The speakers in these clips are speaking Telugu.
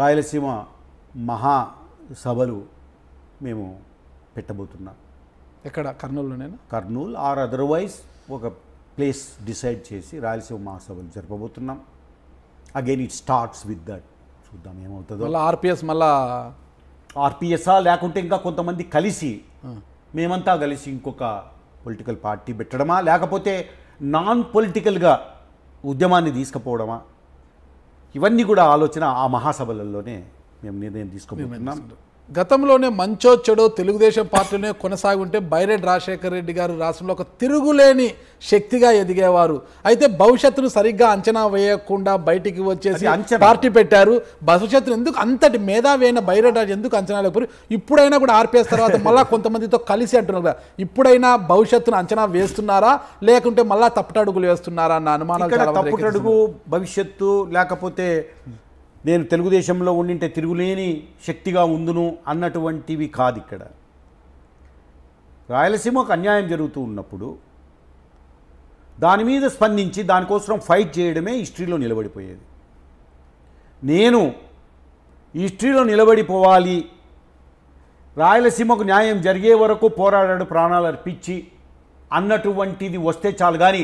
రాయలసీమ మహాసభలు మేము పెట్టబోతున్నాం ఎక్కడ కర్నూలులోనేనా కర్నూలు ఆర్ అదర్వైజ్ ఒక ప్లేస్ డిసైడ్ చేసి రాయలసీమ మహాసభలు జరపబోతున్నాం again it starts with that చూద్దాం ఏమవుతుందో మళ్ళీ ఆర్పిఎస్ మళ్ళా ఆర్పిఎస్ఆ లేకుంటే ఇంకా కొంతమంది కలిసి మేమంతా కలిసి ఇంకొక పొలిటికల్ పార్టీ పెట్టడమా లేకపోతే నాన్ పొలిటికల్గా ఉద్యమాన్ని తీసుకుపోవడమా ఇవన్నీ కూడా ఆలోచన ఆ మహాసభలలోనే మేము నిర్ణయం తీసుకోబోతున్నాం గతంలోనే మంచో చెడో తెలుగుదేశం పార్టీనే కొనసాగి ఉంటే బైరెడ్ రాజశేఖర రెడ్డి గారు రాష్ట్రంలో ఒక తిరుగులేని శక్తిగా ఎదిగేవారు అయితే భవిష్యత్తును సరిగ్గా అంచనా వేయకుండా బయటికి వచ్చేసి పార్టీ పెట్టారు భవిష్యత్తును ఎందుకు అంతటి మేధావైన బైరెడ్ రాజు ఎందుకు అంచనా లేకపోయి ఇప్పుడైనా కూడా ఆర్పిఎస్ తర్వాత మళ్ళీ కొంతమందితో కలిసి అంటున్నారు ఇప్పుడైనా భవిష్యత్తును అంచనా వేస్తున్నారా లేకుంటే మళ్ళీ తప్పటడుగులు వేస్తున్నారా అన్న అనుమానం తప్పటడుగు భవిష్యత్తు లేకపోతే నేను తెలుగుదేశంలో ఉండింటే తిరుగులేని శక్తిగా ఉందును అన్నటువంటివి కాదు ఇక్కడ రాయలసీమకు అన్యాయం జరుగుతూ ఉన్నప్పుడు దాని మీద స్పందించి దానికోసం ఫైట్ చేయడమే హిస్టరీలో నిలబడిపోయేది నేను హిస్టరీలో నిలబడిపోవాలి రాయలసీమకు న్యాయం జరిగే వరకు పోరాడాడు ప్రాణాలు అర్పించి అన్నటువంటిది వస్తే చాలు కానీ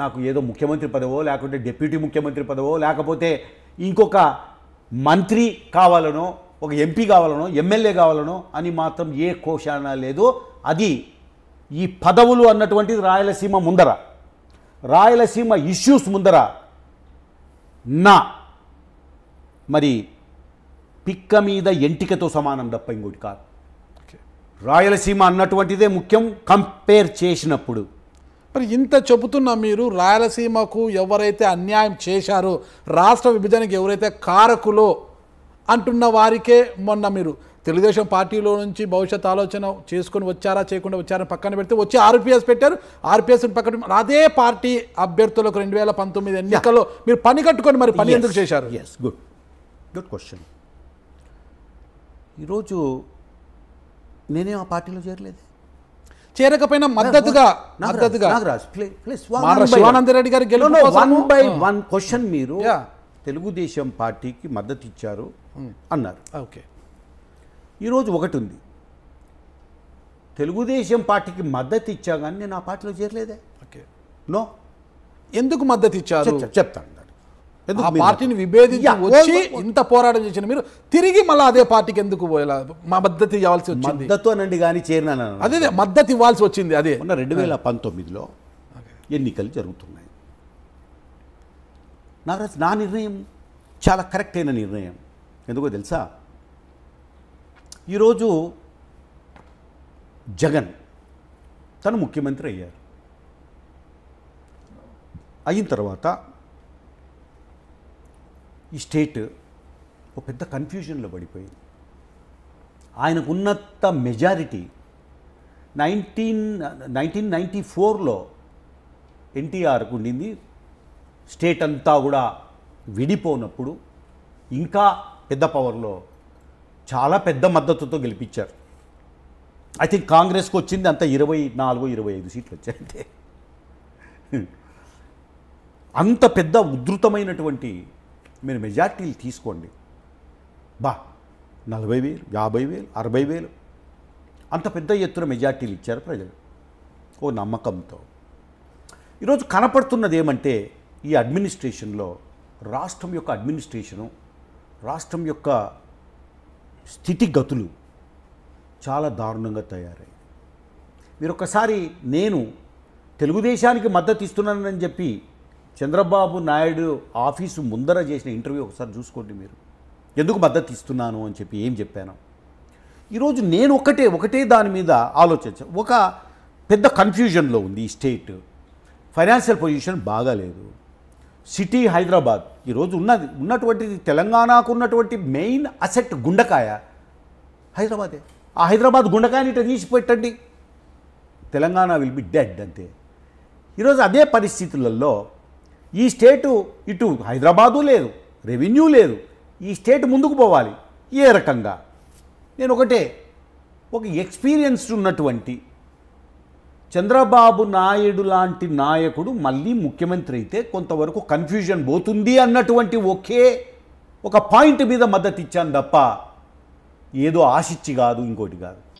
నాకు ఏదో ముఖ్యమంత్రి పదవో లేకుంటే డిప్యూటీ ముఖ్యమంత్రి పదవో లేకపోతే ఇంకొక మంత్రి కావాలనో ఒక ఎంపీ కావాలనో ఎమ్మెల్యే కావాలనో అని మాత్రం ఏ కోశాన లేదు అది ఈ పదవులు అన్నటువంటిది రాయలసీమ ముందర రాయలసీమ ఇష్యూస్ ముందర నా మరి పిక్క మీద ఎంటికతో సమానం తప్ప ఇంకోటి కాదు రాయలసీమ అన్నటువంటిదే ముఖ్యం కంపేర్ చేసినప్పుడు మరి ఇంత చెబుతున్న మీరు రాయలసీమకు ఎవరైతే అన్యాయం చేశారో రాష్ట్ర విభజనకి ఎవరైతే కారకులో అంటున్న వారికే మొన్న మీరు తెలుగుదేశం పార్టీలో నుంచి భవిష్యత్ ఆలోచన చేసుకొని వచ్చారా చేయకుండా వచ్చారని పక్కన పెడితే వచ్చి ఆర్పిఎస్ పెట్టారు ఆర్పిఎస్ పక్కన అదే పార్టీ అభ్యర్థులకు రెండు వేల పంతొమ్మిది ఎన్నికల్లో మీరు పని కట్టుకొని మరి పని ఎందుకు చేశారు ఎస్ గుడ్ గుడ్ క్వశ్చన్ ఈరోజు నేనే ఆ పార్టీలో చేరలేదు చేరకపోయినా మద్దతుగా రెడ్డి గారు వన్ వన్ క్వశ్చన్ మీరు తెలుగుదేశం పార్టీకి మద్దతు ఇచ్చారు అన్నారు ఓకే ఈరోజు ఒకటి ఉంది తెలుగుదేశం పార్టీకి మద్దతు ఇచ్చా కానీ నేను ఆ పార్టీలో చేరలేదే ఓకే నో ఎందుకు మద్దతు ఇచ్చారు చెప్తాను ఆ పార్టీని విభేదించి ఇంత పోరాటం చేసిన మీరు తిరిగి మళ్ళీ అదే పార్టీకి ఎందుకు పోయేలా మా మద్దతు ఇవ్వాల్సి వచ్చింది మద్దతు అనండి కానీ చేరినా అదే మద్దతు ఇవ్వాల్సి వచ్చింది అదే మొన్న రెండు వేల పంతొమ్మిదిలో ఎన్నికలు జరుగుతున్నాయి నాగరాజ్ నా నిర్ణయం చాలా కరెక్ట్ అయిన నిర్ణయం ఎందుకో తెలుసా ఈరోజు జగన్ తను ముఖ్యమంత్రి అయ్యారు అయిన తర్వాత ఈ స్టేట్ ఒక పెద్ద కన్ఫ్యూజన్లో పడిపోయింది ఆయనకు ఉన్నత మెజారిటీ నైన్టీన్ నైన్టీన్ నైంటీ ఫోర్లో ఎన్టీఆర్కు ఉండింది స్టేట్ అంతా కూడా విడిపోనప్పుడు ఇంకా పెద్ద పవర్లో చాలా పెద్ద మద్దతుతో గెలిపించారు ఐ థింక్ కాంగ్రెస్కి వచ్చింది అంత ఇరవై నాలుగో ఇరవై ఐదు సీట్లు వచ్చాయంటే అంత పెద్ద ఉధృతమైనటువంటి మీరు మెజార్టీలు తీసుకోండి బా నలభై వేలు యాభై వేలు అరవై వేలు అంత పెద్ద ఎత్తున మెజార్టీలు ఇచ్చారు ప్రజలు ఓ నమ్మకంతో ఈరోజు కనపడుతున్నది ఏమంటే ఈ అడ్మినిస్ట్రేషన్లో రాష్ట్రం యొక్క అడ్మినిస్ట్రేషను రాష్ట్రం యొక్క స్థితిగతులు చాలా దారుణంగా తయారయ్యాయి మీరు ఒకసారి నేను తెలుగుదేశానికి మద్దతు ఇస్తున్నానని చెప్పి చంద్రబాబు నాయుడు ఆఫీసు ముందర చేసిన ఇంటర్వ్యూ ఒకసారి చూసుకోండి మీరు ఎందుకు మద్దతు ఇస్తున్నాను అని చెప్పి ఏం చెప్పాను ఈరోజు నేను ఒకటే ఒకటే దాని మీద ఆలోచించాను ఒక పెద్ద కన్ఫ్యూజన్లో ఉంది ఈ స్టేట్ ఫైనాన్షియల్ పొజిషన్ బాగాలేదు సిటీ హైదరాబాద్ ఈరోజు ఉన్నది ఉన్నటువంటి తెలంగాణకు ఉన్నటువంటి మెయిన్ అసెట్ గుండకాయ హైదరాబాదే ఆ హైదరాబాద్ గుండకాయని ఇట్లా తీసిపెట్టండి తెలంగాణ విల్ బి డెడ్ అంతే ఈరోజు అదే పరిస్థితులలో ఈ స్టేటు ఇటు హైదరాబాదు లేదు రెవెన్యూ లేదు ఈ స్టేట్ ముందుకు పోవాలి ఏ రకంగా నేను ఒకటే ఒక ఎక్స్పీరియన్స్ ఉన్నటువంటి చంద్రబాబు నాయుడు లాంటి నాయకుడు మళ్ళీ ముఖ్యమంత్రి అయితే కొంతవరకు కన్ఫ్యూజన్ పోతుంది అన్నటువంటి ఒకే ఒక పాయింట్ మీద మద్దతు ఇచ్చాను తప్ప ఏదో ఆశిచ్చి కాదు ఇంకోటి కాదు